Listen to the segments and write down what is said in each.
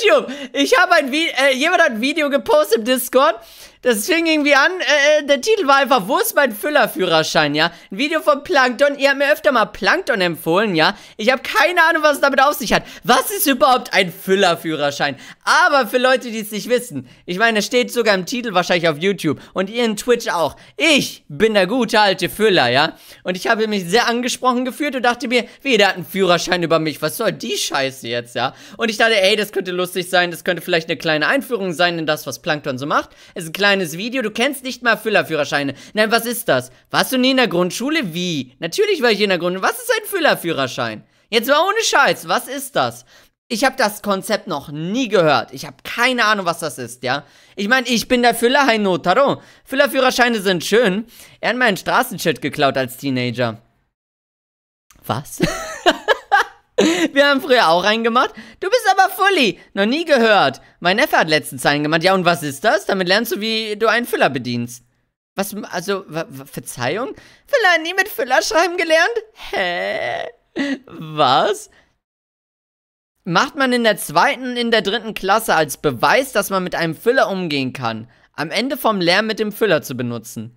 YouTube. Ich habe ein Video, äh, jemand hat ein Video gepostet im Discord. Das fing irgendwie an, äh, äh, der Titel war einfach, wo ist mein Füllerführerschein, ja? Ein Video von Plankton, ihr habt mir öfter mal Plankton empfohlen, ja? Ich habe keine Ahnung, was es damit auf sich hat. Was ist überhaupt ein Füllerführerschein? Aber für Leute, die es nicht wissen, ich meine, es steht sogar im Titel wahrscheinlich auf YouTube und ihr in Twitch auch. Ich bin der gute alte Füller, ja? Und ich habe mich sehr angesprochen gefühlt und dachte mir, wie, der hat einen Führerschein über mich, was soll die Scheiße jetzt, ja? Und ich dachte, ey, das könnte lustig sein, das könnte vielleicht eine kleine Einführung sein in das, was Plankton so macht. Es ist ein kleines Video. Du kennst nicht mal Füllerführerscheine. Nein, was ist das? Warst du nie in der Grundschule? Wie? Natürlich war ich in der Grundschule. Was ist ein Füllerführerschein? Jetzt mal ohne Scheiß. Was ist das? Ich habe das Konzept noch nie gehört. Ich habe keine Ahnung, was das ist, ja? Ich meine, ich bin der Füller Hainotaro. Füllerführerscheine sind schön. Er hat meinen Straßenschild geklaut als Teenager. Was? Wir haben früher auch einen gemacht. Du bist aber Fully. Noch nie gehört. Mein Neffe hat letztens einen gemacht. Ja, und was ist das? Damit lernst du, wie du einen Füller bedienst. Was, also, Verzeihung? Füller nie mit Füller schreiben gelernt? Hä? Was? Macht man in der zweiten, in der dritten Klasse als Beweis, dass man mit einem Füller umgehen kann. Am Ende vom Lehr mit dem Füller zu benutzen.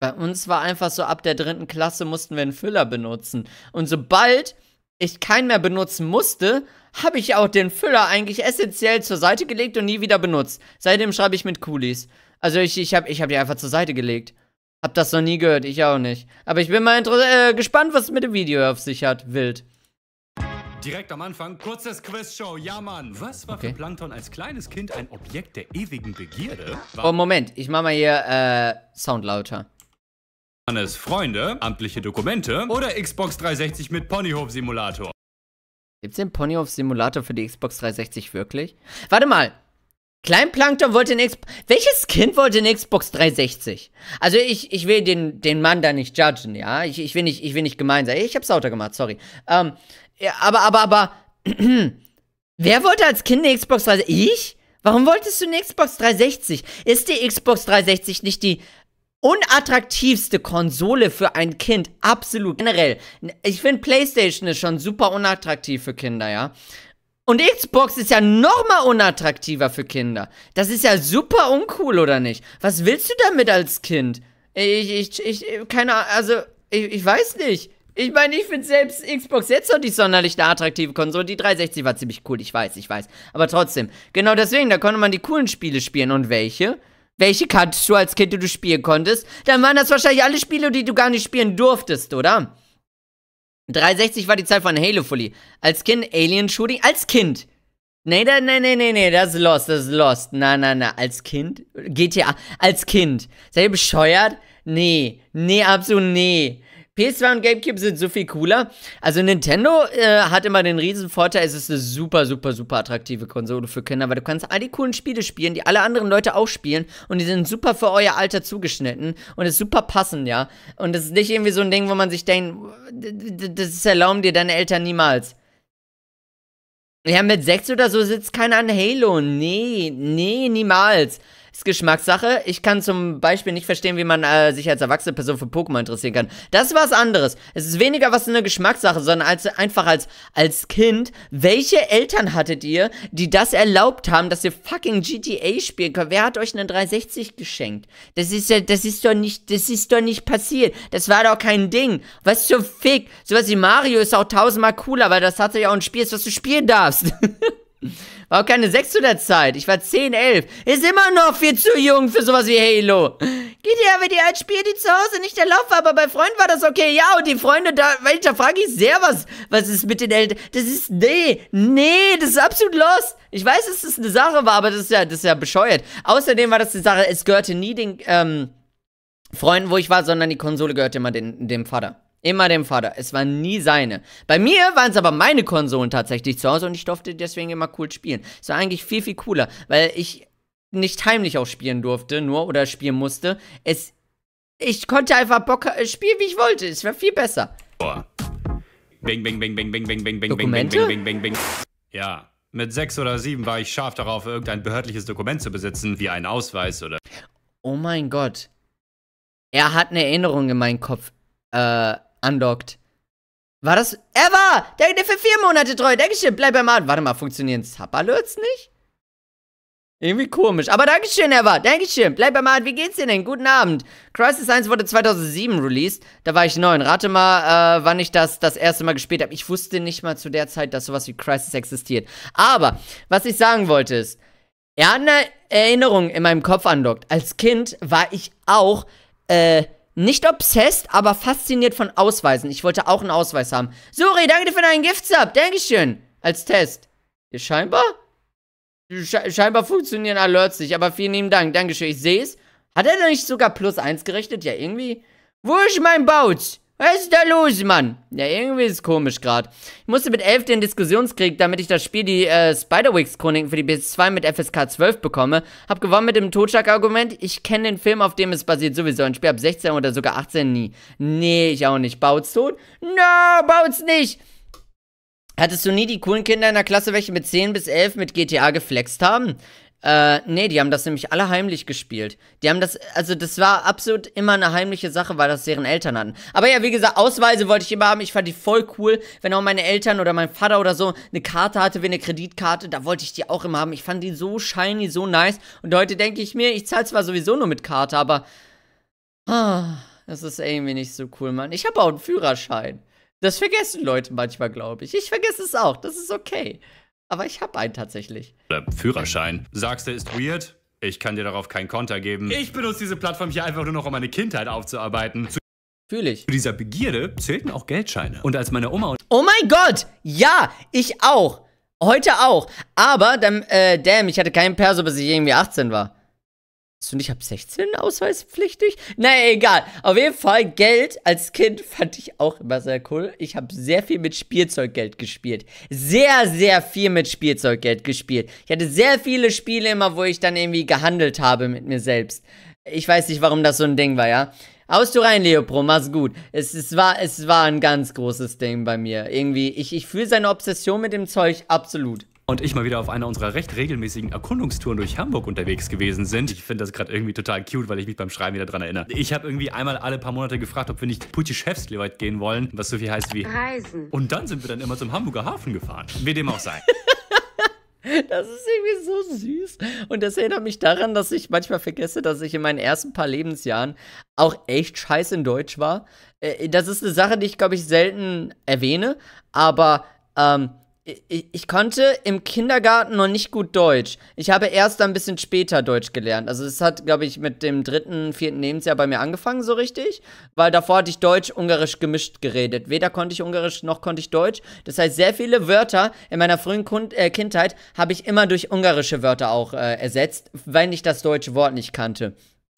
Bei uns war einfach so, ab der dritten Klasse mussten wir einen Füller benutzen. Und sobald ich keinen mehr benutzen musste, habe ich auch den Füller eigentlich essentiell zur Seite gelegt und nie wieder benutzt. Seitdem schreibe ich mit Coolies. Also ich, ich habe ich hab die einfach zur Seite gelegt. Hab das noch nie gehört, ich auch nicht. Aber ich bin mal äh, gespannt, was es mit dem Video auf sich hat. Wild. Direkt am Anfang, kurzes Quizshow, ja Mann. Was war okay. für Plankton als kleines Kind ein Objekt der ewigen Begierde? War oh, Moment, ich mach mal hier äh, Sound lauter. Hannes Freunde, amtliche Dokumente oder Xbox 360 mit Ponyhof-Simulator. Gibt's den Ponyhof-Simulator für die Xbox 360 wirklich? Warte mal! Kleinplankton wollte den Xbox. Welches Kind wollte den Xbox 360? Also ich, ich will den, den Mann da nicht judgen, ja? Ich, ich, will nicht, ich will nicht gemein sein. Ich hab's lauter gemacht, sorry. Ähm, ja, aber, aber, aber. Wer wollte als Kind eine Xbox 360? Ich? Warum wolltest du eine Xbox 360? Ist die Xbox 360 nicht die unattraktivste Konsole für ein Kind, absolut generell. Ich finde PlayStation ist schon super unattraktiv für Kinder, ja. Und Xbox ist ja nochmal unattraktiver für Kinder. Das ist ja super uncool, oder nicht? Was willst du damit als Kind? Ich, ich, ich, keine Ahnung, also, ich, ich weiß nicht. Ich meine, ich finde selbst Xbox jetzt noch nicht sonderlich eine attraktive Konsole. Die 360 war ziemlich cool, ich weiß, ich weiß. Aber trotzdem, genau deswegen, da konnte man die coolen Spiele spielen. Und welche? welche kanntest du als Kind, die du spielen konntest, dann waren das wahrscheinlich alle Spiele, die du gar nicht spielen durftest, oder? 360 war die Zeit von Halo Fully. Als Kind Alien Shooting, als Kind. Nee, da, nee, nee, nee, nee, das ist Lost, das ist Lost. Na, na, na, als Kind? GTA, als Kind. Seid ihr bescheuert? Nee, nee, absolut nee. PS2 und GameCube sind so viel cooler. Also Nintendo äh, hat immer den riesen Vorteil, es ist eine super, super, super attraktive Konsole für Kinder, weil du kannst all die coolen Spiele spielen, die alle anderen Leute auch spielen und die sind super für euer Alter zugeschnitten und es ist super passend, ja. Und es ist nicht irgendwie so ein Ding, wo man sich denkt, äh, das erlauben dir deine Eltern niemals. Ja, mit 6 oder so sitzt keiner an Halo. Nee, nee, niemals ist Geschmackssache. Ich kann zum Beispiel nicht verstehen, wie man äh, sich als erwachsene Person für Pokémon interessieren kann. Das ist was anderes. Es ist weniger was eine Geschmackssache, sondern als, einfach als, als Kind. Welche Eltern hattet ihr, die das erlaubt haben, dass ihr fucking GTA spielen könnt? Wer hat euch eine 360 geschenkt? Das ist ja, das ist doch nicht, das ist doch nicht passiert. Das war doch kein Ding. Was zum Fick? Sowas wie Mario ist auch tausendmal cooler, weil das tatsächlich auch ein Spiel ist, was du spielen darfst. War auch keine 6 zu der Zeit. Ich war 10, 11. Ist immer noch viel zu jung für sowas wie Halo. GTA wird ihr als Spiel, die zu Hause nicht erlaubt war, aber bei Freunden war das okay. Ja, und die Freunde, da, weil da frage ich sehr was. Was ist mit den Eltern? Das ist, nee, nee, das ist absolut lost. Ich weiß, dass das eine Sache war, aber das ist ja, das ist ja bescheuert. Außerdem war das die Sache, es gehörte nie den, ähm, Freunden, wo ich war, sondern die Konsole gehörte immer den, dem Vater. Immer dem Vater. Es war nie seine. Bei mir waren es aber meine Konsolen tatsächlich zu Hause und ich durfte deswegen immer cool spielen. Es war eigentlich viel, viel cooler, weil ich nicht heimlich auch spielen durfte, nur oder spielen musste. Es. Ich konnte einfach Bock äh, spielen, wie ich wollte. Es war viel besser. Boah. Bing, bing, bing, bing, bing, bing, bing, bing, bing, bing, bing, bing. bing. Ja. Mit sechs oder sieben war ich scharf darauf, irgendein behördliches Dokument zu besitzen, wie einen Ausweis oder. Oh mein Gott. Er hat eine Erinnerung in meinem Kopf. Äh undockt. War das... Er war! Der, der für vier Monate treu. Dankeschön, bleib beim Arten. Warte mal, funktionieren Sub-Alerts nicht? Irgendwie komisch. Aber Dankeschön, Eva. Dankeschön. Bleib beim Arten. Wie geht's dir denn? Guten Abend. Crisis 1 wurde 2007 released. Da war ich neun. Rate mal, äh, wann ich das das erste Mal gespielt habe. Ich wusste nicht mal zu der Zeit, dass sowas wie Crisis existiert. Aber, was ich sagen wollte ist, er hat eine Erinnerung in meinem Kopf andockt. Als Kind war ich auch, äh, nicht obsessed, aber fasziniert von Ausweisen. Ich wollte auch einen Ausweis haben. Suri, danke dir für deinen Gift-Sub. Dankeschön. Als Test. Ja, scheinbar? Sche scheinbar funktionieren Alerts nicht, aber vielen lieben Dank. Dankeschön. Ich sehe es. Hat er da nicht sogar plus eins gerechnet? Ja, irgendwie. Wo ist mein Baut? Was ist da los, Mann? Ja, irgendwie ist es komisch gerade. Ich musste mit 11 den Diskussionskrieg, damit ich das Spiel die äh, Spiderwigs-Chroniken für die PS2 mit FSK 12 bekomme. Hab gewonnen mit dem Totschlag-Argument. ich kenne den Film, auf dem es basiert, sowieso. Ein Spiel ab 16 oder sogar 18 nie. Nee, ich auch nicht. Baut's tot? No, baut's nicht! Hattest du nie die coolen Kinder in der Klasse, welche mit 10 bis 11 mit GTA geflext haben? Äh, nee, die haben das nämlich alle heimlich gespielt. Die haben das, also das war absolut immer eine heimliche Sache, weil das deren Eltern hatten. Aber ja, wie gesagt, Ausweise wollte ich immer haben. Ich fand die voll cool, wenn auch meine Eltern oder mein Vater oder so eine Karte hatte, wie eine Kreditkarte, da wollte ich die auch immer haben. Ich fand die so shiny, so nice. Und heute denke ich mir, ich zahle zwar sowieso nur mit Karte, aber ah, das ist irgendwie nicht so cool, Mann. Ich habe auch einen Führerschein. Das vergessen Leute manchmal, glaube ich. Ich vergesse es auch. Das ist okay. Aber ich habe einen tatsächlich. Oder Führerschein. Sagst du, ist weird? Ich kann dir darauf keinen Konter geben. Ich benutze diese Plattform hier einfach nur noch, um meine Kindheit aufzuarbeiten. Zu Fühle ich. Zu dieser Begierde zählten auch Geldscheine. Und als meine Oma und Oh mein Gott! Ja, ich auch. Heute auch. Aber, dann, äh, damn, ich hatte keinen Perso, bis ich irgendwie 18 war. Bist du nicht ab 16 ausweispflichtig? Naja, egal. Auf jeden Fall, Geld als Kind fand ich auch immer sehr cool. Ich habe sehr viel mit Spielzeuggeld gespielt. Sehr, sehr viel mit Spielzeuggeld gespielt. Ich hatte sehr viele Spiele immer, wo ich dann irgendwie gehandelt habe mit mir selbst. Ich weiß nicht, warum das so ein Ding war, ja? Haust du rein, Leopro, mach's gut. Es, es, war, es war ein ganz großes Ding bei mir. Irgendwie, ich, ich fühle seine Obsession mit dem Zeug absolut und ich mal wieder auf einer unserer recht regelmäßigen Erkundungstouren durch Hamburg unterwegs gewesen sind. Ich finde das gerade irgendwie total cute, weil ich mich beim Schreiben wieder daran erinnere. Ich habe irgendwie einmal alle paar Monate gefragt, ob wir nicht Putischewskleweit gehen wollen, was so viel heißt wie Reisen. Und dann sind wir dann immer zum Hamburger Hafen gefahren. Wie dem auch sei. Das ist irgendwie so süß. Und das erinnert mich daran, dass ich manchmal vergesse, dass ich in meinen ersten paar Lebensjahren auch echt scheiße in Deutsch war. Äh, das ist eine Sache, die ich, glaube ich, selten erwähne. Aber ähm, ich, ich konnte im Kindergarten noch nicht gut Deutsch. Ich habe erst ein bisschen später Deutsch gelernt. Also es hat, glaube ich, mit dem dritten, vierten Lebensjahr bei mir angefangen, so richtig. Weil davor hatte ich Deutsch-Ungarisch gemischt geredet. Weder konnte ich Ungarisch noch konnte ich Deutsch. Das heißt, sehr viele Wörter in meiner frühen Kund äh, Kindheit habe ich immer durch ungarische Wörter auch äh, ersetzt, wenn ich das deutsche Wort nicht kannte.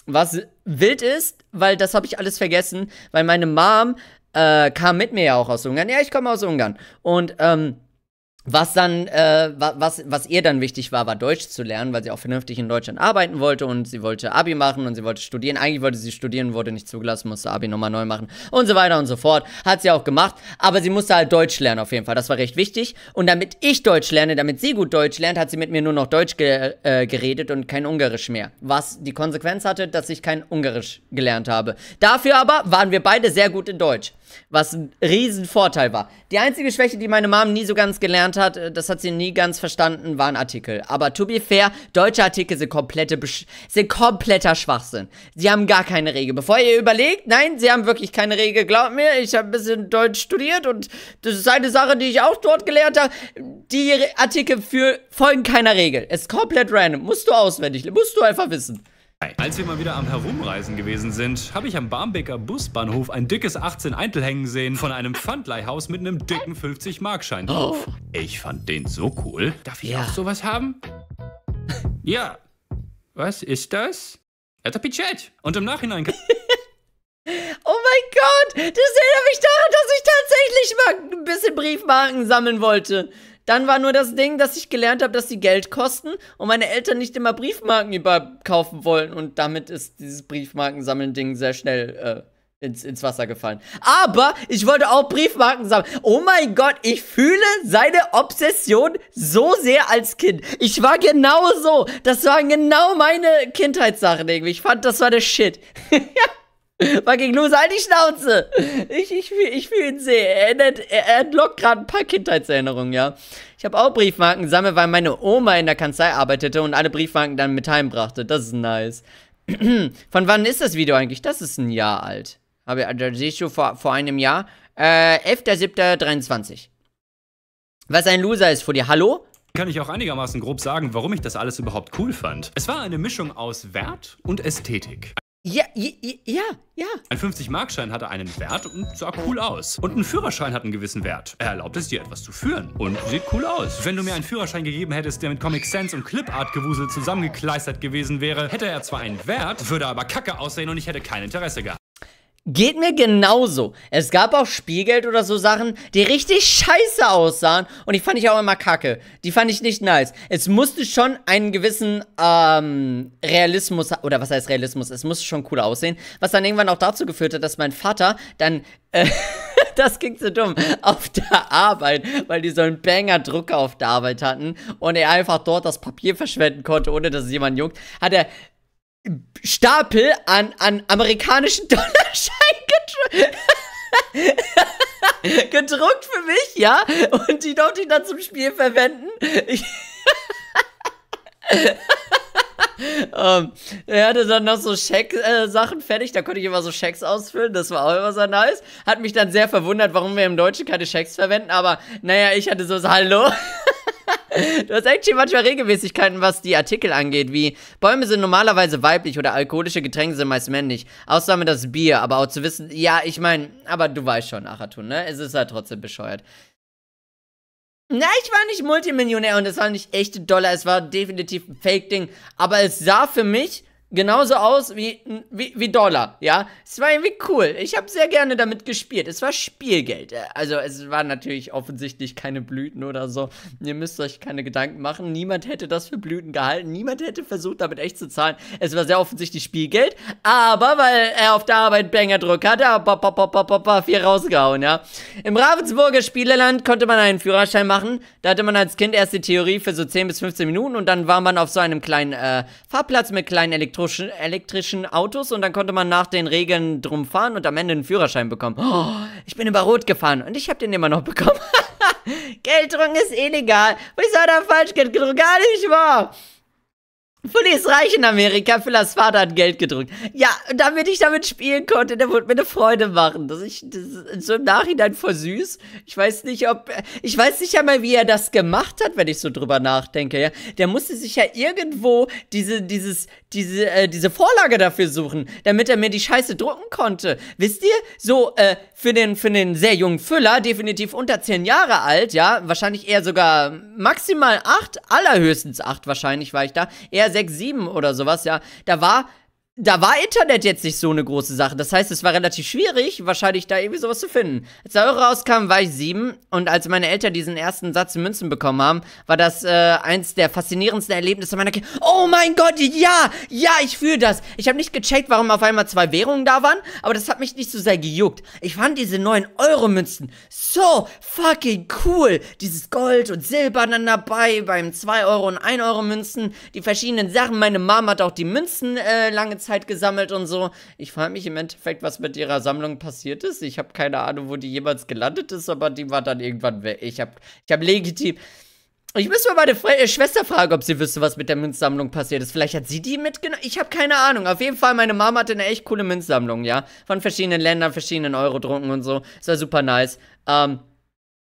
Was wild ist, weil das habe ich alles vergessen, weil meine Mom äh, kam mit mir ja auch aus Ungarn. Ja, ich komme aus Ungarn. Und ähm, was dann, äh, was, was ihr dann wichtig war, war Deutsch zu lernen, weil sie auch vernünftig in Deutschland arbeiten wollte und sie wollte Abi machen und sie wollte studieren. Eigentlich wollte sie studieren, wurde nicht zugelassen, musste Abi nochmal neu machen und so weiter und so fort. Hat sie auch gemacht, aber sie musste halt Deutsch lernen auf jeden Fall. Das war recht wichtig. Und damit ich Deutsch lerne, damit sie gut Deutsch lernt, hat sie mit mir nur noch Deutsch ge äh, geredet und kein Ungarisch mehr. Was die Konsequenz hatte, dass ich kein Ungarisch gelernt habe. Dafür aber waren wir beide sehr gut in Deutsch was ein Riesenvorteil war. Die einzige Schwäche, die meine Mom nie so ganz gelernt hat, äh, das hat sie nie ganz verstanden, waren Artikel. Aber to be fair, deutsche Artikel sind, komplette sind kompletter Schwachsinn. Sie haben gar keine Regel. Bevor ihr überlegt, nein, sie haben wirklich keine Regel. Glaubt mir, ich habe ein bisschen Deutsch studiert und das ist eine Sache, die ich auch dort gelernt habe. Die Artikel für folgen keiner Regel. Es ist komplett random. Musst du auswendig, musst du einfach wissen. Als wir mal wieder am Herumreisen gewesen sind, habe ich am Barmbeker Busbahnhof ein dickes 18 Eintel hängen sehen von einem Pfandleihhaus mit einem dicken 50-Markschein drauf. Ich fand den so cool. Darf ich ja. auch sowas haben? ja. Was ist das? Это печать. Und im Nachhinein... Oh mein Gott, das erinnert mich daran, dass ich tatsächlich mal ein bisschen Briefmarken sammeln wollte. Dann war nur das Ding, dass ich gelernt habe, dass sie Geld kosten und meine Eltern nicht immer Briefmarken überkaufen wollen. Und damit ist dieses Briefmarkensammeln-Ding sehr schnell äh, ins, ins Wasser gefallen. Aber ich wollte auch Briefmarken sammeln. Oh mein Gott, ich fühle seine Obsession so sehr als Kind. Ich war genau so. Das waren genau meine Kindheitssachen irgendwie. Ich fand, das war der Shit. ja. Fucking Loser, halt die Schnauze! Ich, ich, ich fühle ihn sehr. Er, er, entlockt gerade ein paar Kindheitserinnerungen, ja. Ich habe auch Briefmarken gesammelt, weil meine Oma in der Kanzlei arbeitete und alle Briefmarken dann mit heimbrachte. Das ist nice. Von wann ist das Video eigentlich? Das ist ein Jahr alt. Habe da siehst du vor, vor einem Jahr. Äh, 11.07.23. Was ein Loser ist vor dir. Hallo? kann ich auch einigermaßen grob sagen, warum ich das alles überhaupt cool fand. Es war eine Mischung aus Wert und Ästhetik. Ja, ja, ja, ja. Ein 50-Markschein hatte einen Wert und sah cool aus. Und ein Führerschein hat einen gewissen Wert. Er erlaubt es dir, etwas zu führen. Und sieht cool aus. Wenn du mir einen Führerschein gegeben hättest, der mit Comic Sans und clipart gewuselt zusammengekleistert gewesen wäre, hätte er zwar einen Wert, würde aber kacke aussehen und ich hätte kein Interesse gehabt. Geht mir genauso. Es gab auch Spielgeld oder so Sachen, die richtig scheiße aussahen und die fand ich auch immer kacke. Die fand ich nicht nice. Es musste schon einen gewissen ähm, Realismus, oder was heißt Realismus? Es musste schon cool aussehen, was dann irgendwann auch dazu geführt hat, dass mein Vater dann, äh, das ging zu dumm, auf der Arbeit, weil die so einen Banger-Drucker auf der Arbeit hatten und er einfach dort das Papier verschwenden konnte, ohne dass es jemand juckt, hat er Stapel an, an amerikanischen Dollarscheinen gedruckt für mich, ja? Und die durfte ich dann zum Spiel verwenden. um, ähm, er hatte dann noch so Scheck-Sachen äh, fertig, da konnte ich immer so Schecks ausfüllen, das war auch immer so nice. Hat mich dann sehr verwundert, warum wir im Deutschen keine Schecks verwenden, aber naja, ich hatte so, so hallo. Du hast eigentlich manchmal Regelmäßigkeiten, was die Artikel angeht, wie Bäume sind normalerweise weiblich oder alkoholische Getränke sind meist männlich. Ausnahme das Bier, aber auch zu wissen, ja, ich meine, aber du weißt schon, Achatun, ne? Es ist halt trotzdem bescheuert. Na, ich war nicht Multimillionär und es war nicht echte Dollar, es war definitiv ein Fake-Ding, aber es sah für mich genauso aus wie, wie, wie Dollar, ja. Es war irgendwie cool. Ich habe sehr gerne damit gespielt. Es war Spielgeld. Äh, also es waren natürlich offensichtlich keine Blüten oder so. Ihr müsst euch keine Gedanken machen. Niemand hätte das für Blüten gehalten. Niemand hätte versucht, damit echt zu zahlen. Es war sehr offensichtlich Spielgeld. Aber weil er auf der Arbeit Bangerdruck hatte, hat er viel rausgehauen, ja. Im Ravensburger Spieleland konnte man einen Führerschein machen. Da hatte man als Kind erst die Theorie für so 10 bis 15 Minuten und dann war man auf so einem kleinen äh, Fahrplatz mit kleinen Elektronen elektrischen, elektrischen Autos und dann konnte man nach den Regeln drum fahren und am Ende einen Führerschein bekommen. Oh, ich bin über Rot gefahren und ich habe den immer noch bekommen. Gelddrucken ist illegal. Was soll da falsch gedruckt? Gar nicht wahr. Für ist reich in Amerika, für Vater hat Geld gedrückt. Ja, damit ich damit spielen konnte, der wollte mir eine Freude machen. Dass ich das so im Nachhinein voll süß. Ich weiß nicht, ob. Ich weiß nicht einmal, wie er das gemacht hat, wenn ich so drüber nachdenke. Ja? Der musste sich ja irgendwo diese, dieses, diese, äh, diese Vorlage dafür suchen, damit er mir die Scheiße drucken konnte. Wisst ihr? So, äh, für den, für den sehr jungen Füller, definitiv unter 10 Jahre alt, ja, wahrscheinlich eher sogar maximal 8, allerhöchstens 8 wahrscheinlich war ich da. Eher 6, 7 oder sowas, ja, da war da war Internet jetzt nicht so eine große Sache. Das heißt, es war relativ schwierig, wahrscheinlich da irgendwie sowas zu finden. Als der Euro rauskam, war ich sieben und als meine Eltern diesen ersten Satz in Münzen bekommen haben, war das äh, eins der faszinierendsten Erlebnisse meiner Kindheit. Oh mein Gott, ja, ja, ich fühle das. Ich habe nicht gecheckt, warum auf einmal zwei Währungen da waren, aber das hat mich nicht so sehr gejuckt. Ich fand diese neuen Euro-Münzen so fucking cool. Dieses Gold und Silber dann dabei beim 2 Euro und 1 Euro Münzen, die verschiedenen Sachen. Meine Mom hat auch die Münzen äh, lange Zeit Zeit gesammelt und so. Ich frage mich im Endeffekt, was mit ihrer Sammlung passiert ist. Ich habe keine Ahnung, wo die jemals gelandet ist, aber die war dann irgendwann weg. Ich habe ich hab legitim. Ich müsste mal meine Fre äh, Schwester fragen, ob sie wüsste, was mit der Münzsammlung passiert ist. Vielleicht hat sie die mitgenommen. Ich habe keine Ahnung. Auf jeden Fall, meine Mama hatte eine echt coole Münzsammlung, ja. Von verschiedenen Ländern, verschiedenen Euro-Drunken und so. Es war super nice. Ähm.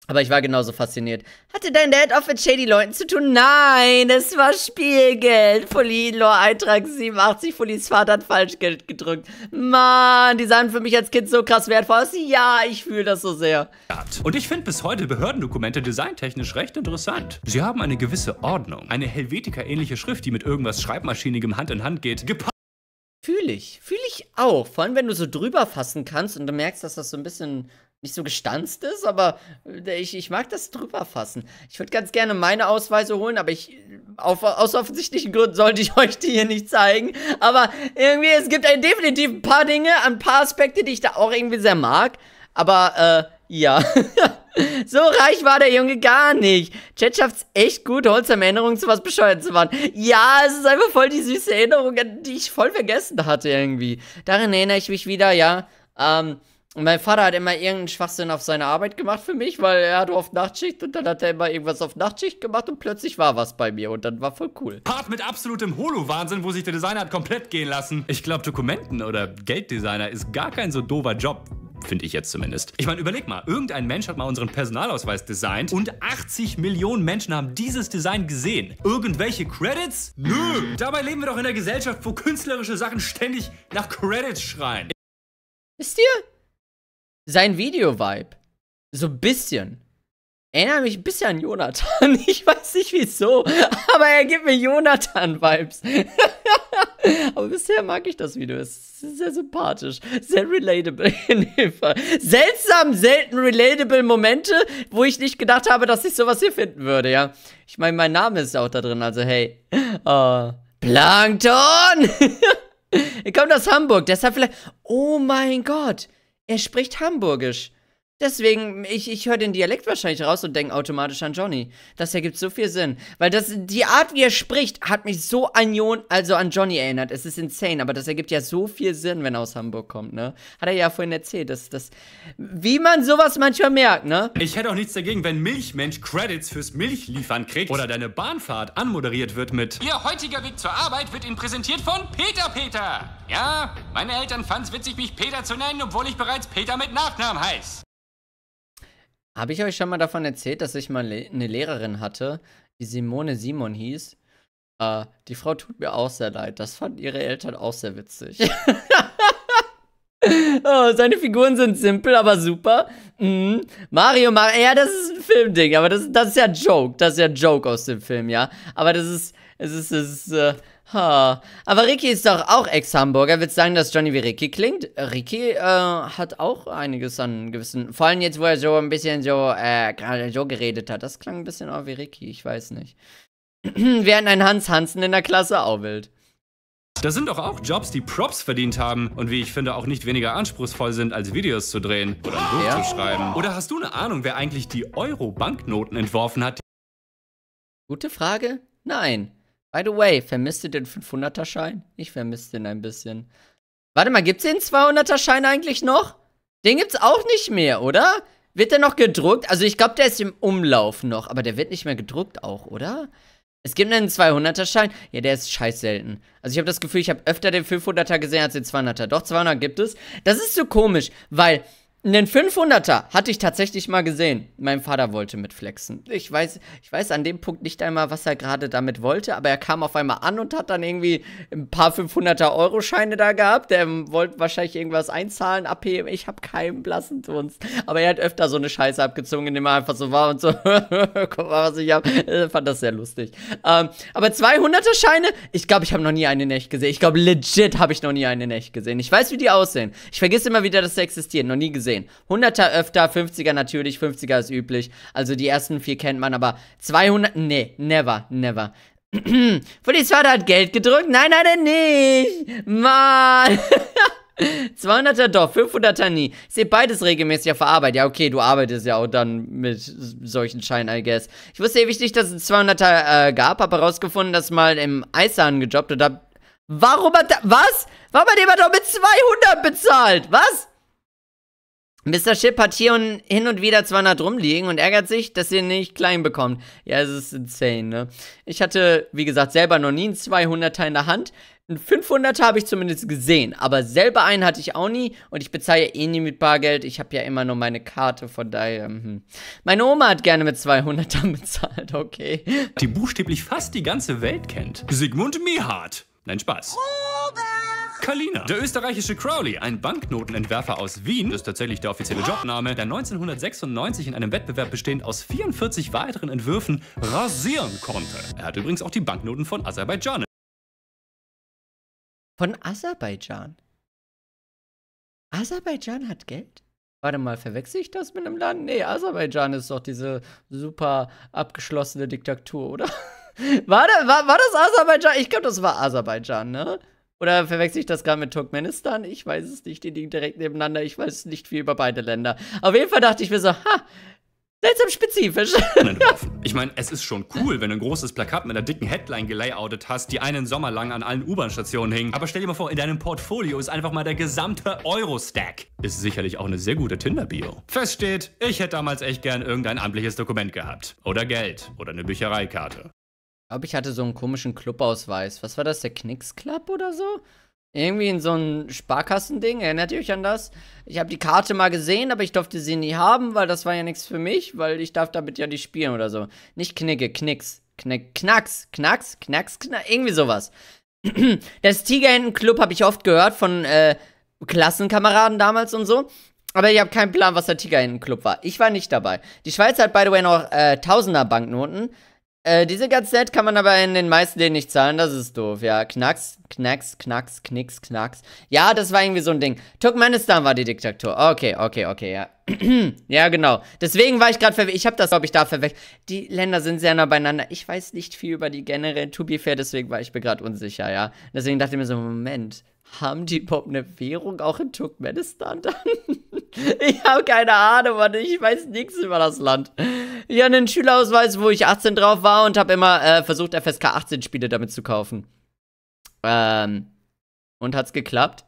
Aber ich war genauso fasziniert. Hatte dein Dad auch mit shady Leuten zu tun? Nein, es war Spielgeld. Fully Lore Eintrag 87, Fullys Vater hat Falschgeld gedrückt. Mann, die sahen für mich als Kind so krass wertvoll aus. Ja, ich fühle das so sehr. Und ich finde bis heute Behördendokumente designtechnisch recht interessant. Sie haben eine gewisse Ordnung. Eine Helvetica-ähnliche Schrift, die mit irgendwas Schreibmaschinigem Hand in Hand geht, Gepa Fühle ich. Fühle ich auch. Vor allem, wenn du so drüber fassen kannst und du merkst, dass das so ein bisschen nicht so gestanzt ist, aber äh, ich, ich mag das drüber fassen. Ich würde ganz gerne meine Ausweise holen, aber ich auf, aus offensichtlichen Gründen sollte ich euch die hier nicht zeigen. Aber irgendwie, es gibt definitiv ein paar Dinge, ein paar Aspekte, die ich da auch irgendwie sehr mag. Aber, äh, ja. so reich war der Junge gar nicht. Chat schafft's echt gut, Holz am Erinnerungen zu was bescheuert zu machen. Ja, es ist einfach voll die süße Erinnerung, die ich voll vergessen hatte irgendwie. Daran erinnere ich mich wieder, ja. Ähm, und mein Vater hat immer irgendeinen Schwachsinn auf seine Arbeit gemacht für mich, weil er hat auf Nachtschicht und dann hat er immer irgendwas auf Nachtschicht gemacht und plötzlich war was bei mir und dann war voll cool. Part mit absolutem Holo-Wahnsinn, wo sich der Designer hat komplett gehen lassen. Ich glaube, Dokumenten- oder Gelddesigner ist gar kein so dover Job. Finde ich jetzt zumindest. Ich meine, überleg mal, irgendein Mensch hat mal unseren Personalausweis designt und 80 Millionen Menschen haben dieses Design gesehen. Irgendwelche Credits? Nö! Dabei leben wir doch in einer Gesellschaft, wo künstlerische Sachen ständig nach Credits schreien. Wisst ihr? sein Video-Vibe. So ein bisschen. Erinnert mich ein bisschen an Jonathan. Ich weiß nicht wieso, aber er gibt mir Jonathan-Vibes. aber bisher mag ich das Video. Es ist sehr sympathisch. Sehr relatable in dem Fall. Seltsam, selten relatable Momente, wo ich nicht gedacht habe, dass ich sowas hier finden würde, ja. Ich meine, mein Name ist auch da drin, also hey. Uh, Plankton! Er kommt aus Hamburg, deshalb vielleicht. Oh mein Gott! Er spricht Hamburgisch. Deswegen, ich, ich höre den Dialekt wahrscheinlich raus und denke automatisch an Johnny. Das ergibt so viel Sinn. Weil das, die Art, wie er spricht, hat mich so an Jon, also an Johnny erinnert. Es ist insane, aber das ergibt ja so viel Sinn, wenn er aus Hamburg kommt, ne? Hat er ja vorhin erzählt, dass das, wie man sowas manchmal merkt, ne? Ich hätte auch nichts dagegen, wenn Milchmensch Credits fürs Milchliefern kriegt oder deine Bahnfahrt anmoderiert wird mit Ihr heutiger Weg zur Arbeit wird Ihnen präsentiert von Peter Peter. Ja, meine Eltern fanden es witzig, mich Peter zu nennen, obwohl ich bereits Peter mit Nachnamen heiße. Habe ich euch schon mal davon erzählt, dass ich mal eine Lehrerin hatte, die Simone Simon hieß? Äh, die Frau tut mir auch sehr leid. Das fanden ihre Eltern auch sehr witzig. oh, seine Figuren sind simpel, aber super. Mhm. Mario, Mario, ja, das ist ein Filmding, aber das, das ist ja ein Joke. Das ist ja ein Joke aus dem Film, ja. Aber das ist, es ist, es ist, äh Ha. Aber Ricky ist doch auch Ex-Hamburger. Würdest sagen, dass Johnny wie Ricky klingt? Ricky äh, hat auch einiges an gewissen. Vor allem jetzt, wo er so ein bisschen so, äh, gerade so geredet hat. Das klang ein bisschen auch wie Ricky, ich weiß nicht. Während ein Hans Hansen in der Klasse auch wild. Das sind doch auch Jobs, die Props verdient haben und wie ich finde auch nicht weniger anspruchsvoll sind, als Videos zu drehen oder ein Buch ja? zu schreiben. Oder hast du eine Ahnung, wer eigentlich die Euro-Banknoten entworfen hat? Gute Frage? Nein. By the way, vermisst ihr den 500er Schein? Ich vermisse den ein bisschen. Warte mal, gibt's den 200er Schein eigentlich noch? Den gibt's auch nicht mehr, oder? Wird der noch gedruckt? Also ich glaube, der ist im Umlauf noch, aber der wird nicht mehr gedruckt auch, oder? Es gibt einen 200er Schein. Ja, der ist scheiß selten. Also ich habe das Gefühl, ich habe öfter den 500er gesehen als den 200er. Doch, 200 gibt es. Das ist so komisch, weil einen 500er hatte ich tatsächlich mal gesehen. Mein Vater wollte mitflexen. Ich weiß, ich weiß an dem Punkt nicht einmal, was er gerade damit wollte, aber er kam auf einmal an und hat dann irgendwie ein paar 500er Euro Scheine da gehabt. Der wollte wahrscheinlich irgendwas einzahlen, abheben. Ich habe keinen blassen Dunst. Aber er hat öfter so eine Scheiße abgezogen, indem er einfach so war und so, guck mal, was ich habe. Ich äh, fand das sehr lustig. Ähm, aber 200er Scheine? Ich glaube, ich habe noch nie einen in echt gesehen. Ich glaube, legit habe ich noch nie einen in echt gesehen. Ich weiß, wie die aussehen. Ich vergesse immer wieder, dass sie existieren. Noch nie gesehen sehen. 100er öfter, 50er natürlich, 50er ist üblich. Also die ersten vier kennt man, aber 200, nee, never, never. Polizwater hat Geld gedrückt? Nein, nein, er nicht. Mann. 200er doch, 500er nie. Ich sehe beides regelmäßig auf der Arbeit. Ja, okay, du arbeitest ja auch dann mit solchen Scheinen, I guess. Ich wusste ewig nicht, dass es 200er äh, gab, habe herausgefunden, dass mal im Eishahn gejobbt und hab... Warum hat er... Was? Warum hat jemand doch mit 200 bezahlt? Was? Mr. Ship hat hier und hin und wieder 200 rumliegen und ärgert sich, dass ihr nicht klein bekommt. Ja, es ist insane, ne? Ich hatte, wie gesagt, selber noch nie einen 200er in der Hand. Ein 500er habe ich zumindest gesehen, aber selber einen hatte ich auch nie und ich bezahle eh nie mit Bargeld. Ich habe ja immer nur meine Karte, von daher. Hm. hm. Meine Oma hat gerne mit 200ern bezahlt, okay. Die buchstäblich fast die ganze Welt kennt. Sigmund Mehardt. Nein, Spaß. Robert! Kalina. Der österreichische Crowley, ein Banknotenentwerfer aus Wien, ist tatsächlich der offizielle Jobname, der 1996 in einem Wettbewerb bestehend aus 44 weiteren Entwürfen rasieren konnte. Er hat übrigens auch die Banknoten von Aserbaidschan. Von Aserbaidschan? Aserbaidschan hat Geld? Warte mal, verwechsel ich das mit einem Land? Nee, Aserbaidschan ist doch diese super abgeschlossene Diktatur, oder? War, da, war, war das Aserbaidschan? Ich glaube, das war Aserbaidschan, ne? Oder verwechsel ich das gerade mit Turkmenistan? Ich weiß es nicht. Die liegen direkt nebeneinander. Ich weiß nicht viel über beide Länder. Auf jeden Fall dachte ich mir so, ha, seltsam spezifisch. ich meine, es ist schon cool, wenn du ein großes Plakat mit einer dicken Headline gelayoutet hast, die einen Sommer lang an allen U-Bahn-Stationen hing. Aber stell dir mal vor, in deinem Portfolio ist einfach mal der gesamte Euro-Stack. Ist sicherlich auch eine sehr gute Tinder-Bio. Fest steht, ich hätte damals echt gern irgendein amtliches Dokument gehabt. Oder Geld. Oder eine Büchereikarte glaube, ich hatte so einen komischen Clubausweis. Was war das, der Knicks Club oder so? Irgendwie in so ein Sparkassending, erinnert ihr euch an das? Ich habe die Karte mal gesehen, aber ich durfte sie nie haben, weil das war ja nichts für mich, weil ich darf damit ja nicht spielen oder so. Nicht Knicke, Knicks, Knick, Knacks, Knacks, Knacks, Knacks, irgendwie sowas. Das Tigerhänden-Club habe ich oft gehört von äh, Klassenkameraden damals und so. Aber ich habe keinen Plan, was der Tigerhänden-Club war. Ich war nicht dabei. Die Schweiz hat, by the way, noch äh, Tausender-Banknoten. Äh, diese ganz nett kann man aber in den meisten Läden nicht zahlen, das ist doof. Ja, Knacks, Knacks, Knacks, Knicks, Knacks. Ja, das war irgendwie so ein Ding. Turkmenistan war die Diktatur. Okay, okay, okay, ja. ja, genau. Deswegen war ich gerade verwechselt. Ich habe das, glaube ich, da verwechselt. Die Länder sind sehr nah beieinander. Ich weiß nicht viel über die generell. To be fair, deswegen war ich mir gerade unsicher, ja. Deswegen dachte ich mir so, Moment, haben die Pop eine Währung auch in Turkmenistan dann? ich habe keine Ahnung, Mann. Ich weiß nichts über das Land ja einen Schülerausweis, wo ich 18 drauf war und habe immer äh, versucht, FSK 18 Spiele damit zu kaufen. Ähm, und hat's geklappt?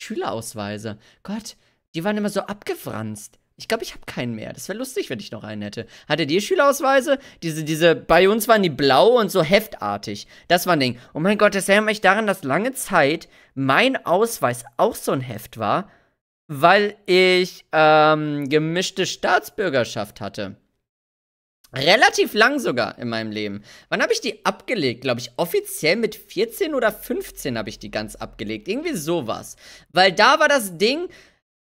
Schülerausweise. Gott, die waren immer so abgefranst. Ich glaube, ich habe keinen mehr. Das wäre lustig, wenn ich noch einen hätte. Hattet ihr Schülerausweise? Diese, diese, bei uns waren die blau und so heftartig. Das war ein Ding. Oh mein Gott, das erinnert mich daran, dass lange Zeit mein Ausweis auch so ein Heft war, weil ich ähm, gemischte Staatsbürgerschaft hatte. Relativ lang sogar in meinem Leben. Wann habe ich die abgelegt? Glaube ich, offiziell mit 14 oder 15 habe ich die ganz abgelegt. Irgendwie sowas. Weil da war das Ding,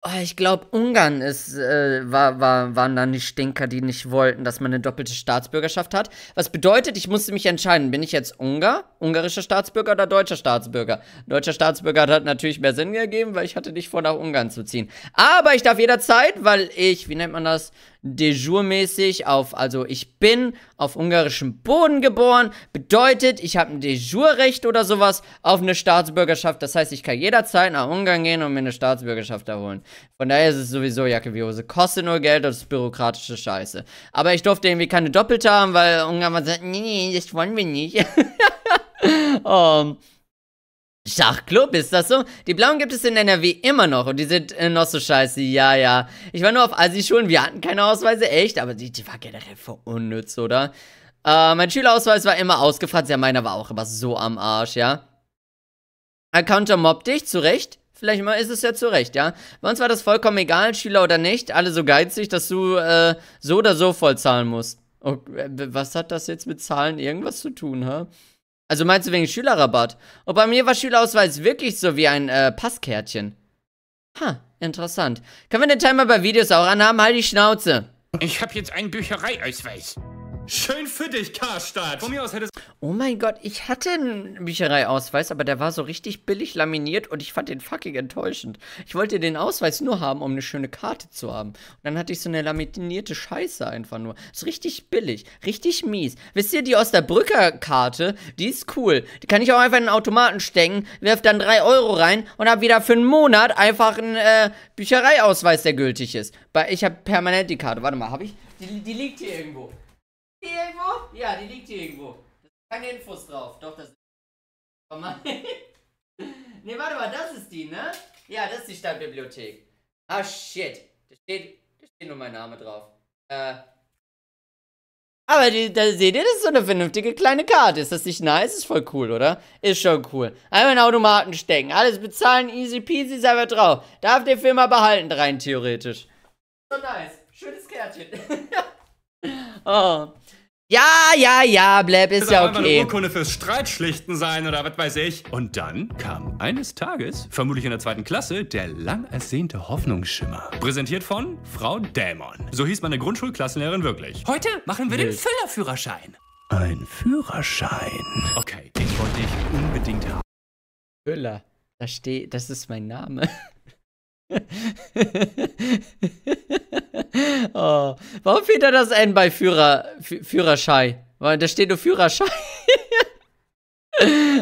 oh, ich glaube, Ungarn ist, äh, war, war, waren dann die Stinker, die nicht wollten, dass man eine doppelte Staatsbürgerschaft hat. Was bedeutet, ich musste mich entscheiden, bin ich jetzt Ungar, ungarischer Staatsbürger oder deutscher Staatsbürger? Deutscher Staatsbürger hat natürlich mehr Sinn gegeben, weil ich hatte nicht vor, nach Ungarn zu ziehen. Aber ich darf jederzeit, weil ich, wie nennt man das? de jure mäßig auf, also ich bin auf ungarischem Boden geboren, bedeutet, ich habe ein de jure Recht oder sowas auf eine Staatsbürgerschaft. Das heißt, ich kann jederzeit nach Ungarn gehen und mir eine Staatsbürgerschaft erholen. Von daher ist es sowieso Jacke wie Hose. Kostet nur Geld und ist bürokratische Scheiße. Aber ich durfte irgendwie keine doppelte haben, weil Ungarn mal sagt, nee, nee, das wollen wir nicht. um, ähm, Schachclub, ist das so? Die Blauen gibt es in NRW immer noch und die sind äh, noch so scheiße, ja, ja. Ich war nur auf Asi-Schulen, wir hatten keine Ausweise, echt, aber die, die war generell voll unnütz, oder? Äh, mein Schülerausweis war immer ausgefratzt, ja, meiner war auch immer so am Arsch, ja. Accounter mobbt dich, zu Recht. Vielleicht mal ist es ja zu Recht, ja. Bei uns war das vollkommen egal, Schüler oder nicht, alle so geizig, dass du äh, so oder so voll zahlen musst. Okay, äh, was hat das jetzt mit Zahlen irgendwas zu tun, hä? Huh? Also meinst du wegen Schülerrabatt? Und bei mir war Schülerausweis wirklich so wie ein äh, Passkärtchen. Ha, interessant. Können wir den Timer bei Videos auch anhaben? Halt die Schnauze. Ich habe jetzt einen Büchereiausweis. Schön für dich, Karstadt. Von mir aus hättest Oh mein Gott, ich hatte einen Büchereiausweis, aber der war so richtig billig laminiert und ich fand den fucking enttäuschend. Ich wollte den Ausweis nur haben, um eine schöne Karte zu haben. Und dann hatte ich so eine laminierte Scheiße einfach nur. Ist richtig billig, richtig mies. Wisst ihr, die Osterbrücker Karte, die ist cool. Die kann ich auch einfach in den Automaten stecken, werf dann 3 Euro rein und hab wieder für einen Monat einfach einen äh, Büchereiausweis, der gültig ist. Ich habe permanent die Karte. Warte mal, habe ich? Die, die liegt hier irgendwo. Die irgendwo? Ja, die liegt hier irgendwo. Keine Infos drauf. Doch, das ist. Oh Mann. ne, warte mal, das ist die, ne? Ja, das ist die Stadtbibliothek. Ah, shit. Da steht, da steht nur mein Name drauf. Äh. Aber die, da seht ihr, das ist so eine vernünftige kleine Karte. Ist das nicht nice? Ist voll cool, oder? Ist schon cool. Einmal in Automaten stecken. Alles bezahlen, easy peasy, sei mal drauf. Darf der Film mal behalten, rein theoretisch. So nice. Schönes Kärtchen. oh. Ja, ja, ja, Bleb ist ja okay. eine Urkunde fürs Streitschlichten sein oder was weiß ich. Und dann kam eines Tages, vermutlich in der zweiten Klasse, der lang ersehnte Hoffnungsschimmer. Präsentiert von Frau Dämon. So hieß meine Grundschulklassenlehrerin wirklich. Heute machen wir Wild. den Füllerführerschein. Ein Führerschein. Okay, den wollte ich unbedingt haben. Füller. Da steht, das ist mein Name. Oh. Warum fehlt da das N bei Führer, Führerschein? Weil da steht nur Führerschei.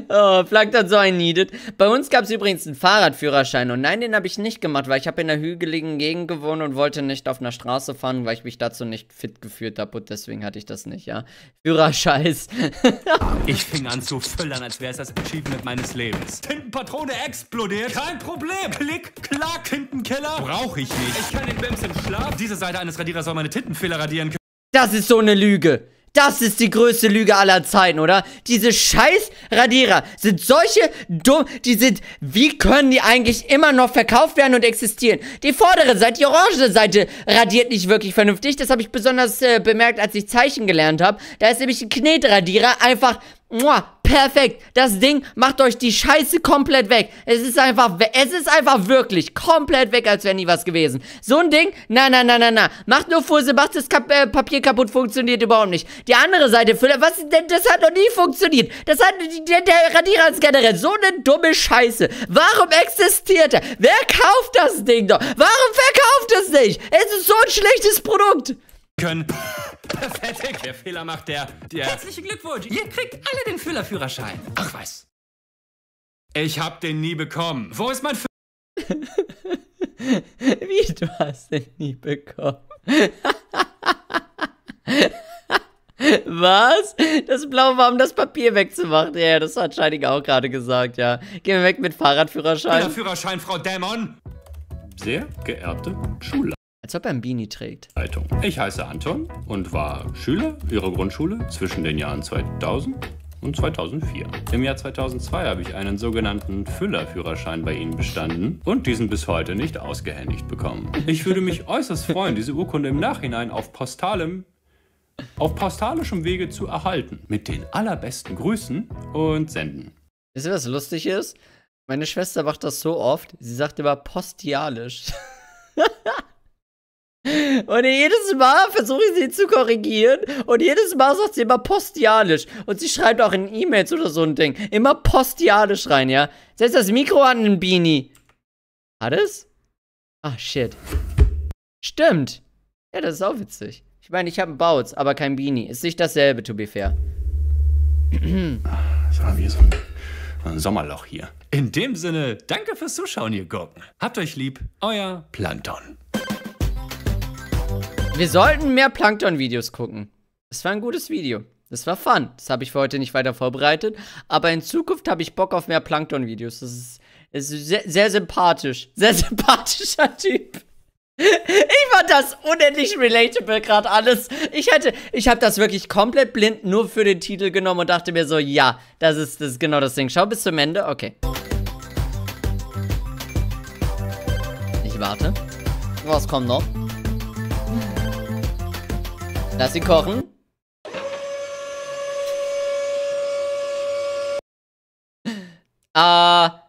oh, Plankton so ein Needed. Bei uns gab es übrigens einen Fahrradführerschein. Und nein, den habe ich nicht gemacht, weil ich habe in einer hügeligen Gegend gewohnt und wollte nicht auf einer Straße fahren, weil ich mich dazu nicht fit gefühlt habe. Und deswegen hatte ich das nicht, ja. Führerscheiß. ich fing an zu füllern, als wäre es das Achievement meines Lebens. Tintenpatrone explodiert. Kein Problem. Klick, klack, Tintenkeller. Brauche ich nicht. Ich kann den Bims im Schlaf. Diese Seite eines Radierers soll meine Tintenfehler radieren können. Das ist so eine Lüge. Das ist die größte Lüge aller Zeiten, oder? Diese scheiß Radierer sind solche dumm, die sind, wie können die eigentlich immer noch verkauft werden und existieren? Die vordere Seite, die orange Seite radiert nicht wirklich vernünftig. Das habe ich besonders äh, bemerkt, als ich Zeichen gelernt habe. Da ist nämlich ein Knetradierer einfach Mua, perfekt. Das Ding macht euch die Scheiße komplett weg. Es ist einfach, es ist einfach wirklich komplett weg, als wäre nie was gewesen. So ein Ding, na, na, na, na, na. Macht nur vor Sebastians Kap äh, Papier kaputt, funktioniert überhaupt nicht. Die andere Seite, was denn, das hat noch nie funktioniert. Das hat, der, der Radierer ist generell so eine dumme Scheiße. Warum existiert er? Wer kauft das Ding doch? Warum verkauft es nicht? Es ist so ein schlechtes Produkt. Können. Perfekt. Der Fehler macht der, der... Herzlichen Glückwunsch, ihr kriegt alle den Füllerführerschein. Ach was. Ich hab den nie bekommen. Wo ist mein... Füller? Wie, du hast den nie bekommen? Was? Das Blaue war, um das Papier wegzumachen. Ja, das hat Scheidig auch gerade gesagt, ja. Gehen wir weg mit Fahrradführerschein. Führerschein, Frau Dämon! Sehr geehrte Schule als ob er ein Beanie trägt. Ich heiße Anton und war Schüler ihrer Grundschule zwischen den Jahren 2000 und 2004. Im Jahr 2002 habe ich einen sogenannten Füllerführerschein bei Ihnen bestanden und diesen bis heute nicht ausgehändigt bekommen. Ich würde mich äußerst freuen, diese Urkunde im Nachhinein auf postalem auf postalischem Wege zu erhalten. Mit den allerbesten Grüßen und senden. Wisst ihr, was lustig ist? Meine Schwester macht das so oft, sie sagt immer postialisch. Und jedes Mal versuche ich sie zu korrigieren und jedes Mal sagt sie immer postialisch. Und sie schreibt auch in E-Mails oder so ein Ding immer postialisch rein, ja? Setz das Mikro an, den Beanie. Hat es? Ach, shit. Stimmt. Ja, das ist auch witzig. Ich meine, ich habe einen Bautz, aber kein Beanie. Ist nicht dasselbe, to be fair. Das ah, war wie so ein, ein Sommerloch hier. In dem Sinne, danke fürs Zuschauen, ihr Gurken. Habt euch lieb, euer Planton. Wir sollten mehr Plankton-Videos gucken. Das war ein gutes Video. Das war fun. Das habe ich für heute nicht weiter vorbereitet. Aber in Zukunft habe ich Bock auf mehr Plankton-Videos. Das ist, ist sehr, sehr sympathisch. Sehr sympathischer Typ. Ich fand das unendlich relatable gerade alles. Ich hätte, ich habe das wirklich komplett blind nur für den Titel genommen und dachte mir so, ja, das ist, das ist genau das Ding. Schau bis zum Ende, okay. Ich warte. Was kommt noch? Lass sie kochen. Ah,